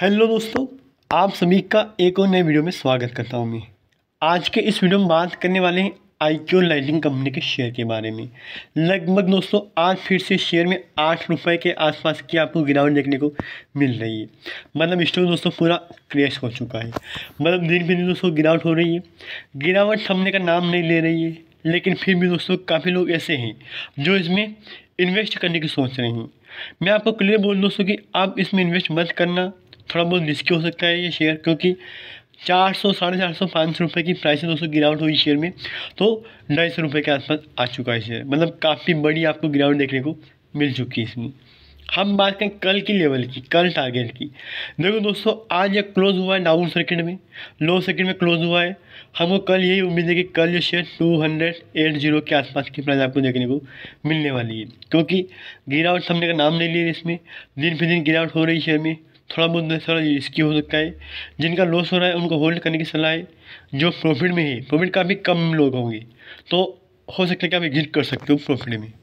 hello दोस्तों आप सभी का एक और नए वीडियो में स्वागत करता हूं मैं आज के इस वीडियो में बात करने वाले हैं क्यू लाइटिंग कंपनी के शेयर के बारे में लगभग दोस्तों आज फिर से शेयर में आठ रुपये के आसपास की आपको गिरावट देखने को मिल रही है मतलब स्टॉक दोस्तों पूरा क्रैश हो चुका है मतलब दिन भी दिन दोस्तों गिरावट हो रही है गिरावट थमने का नाम नहीं ले रही है लेकिन फिर भी दोस्तों काफ़ी लोग ऐसे हैं जो इसमें इन्वेस्ट करने की सोच रहे हैं मैं आपको क्लियर बोल दोस्तों कि आप इसमें इन्वेस्ट मत करना थोड़ा बहुत रिस्की हो सकता है ये शेयर क्योंकि चार सौ साढ़े चार सौ पाँच सौ रुपये की प्राइस दोस्तों गिरावट हुई शेयर में तो ढाई सौ रुपये के आसपास आ चुका है शेयर मतलब काफ़ी बड़ी आपको गिरावट देखने को मिल चुकी है इसमें हम बात करें कल की लेवल की कल टारगेट की देखो दोस्तों आज ये क्लोज हुआ है डाउन सर्किट में लो सर्किट में क्लोज हुआ है हमको कल यही उम्मीद है कि कल ये share two hundred eight zero के आसपास की प्राइस आपको देखने को मिलने वाली है क्योंकि गिरावट हमने का नाम नहीं ले रही इसमें दिन पे दिन गिरावट हो रही है शेयर में थोड़ा बहुत नहीं इसकी हो सकता है जिनका लॉस हो रहा है उनको होल्ड करने की सलाह है जो प्रॉफिट में है प्रॉफिट काफ़ी कम लोग होंगे तो हो सकता है कि आप एग्जिट कर सकते हो प्रॉफिट में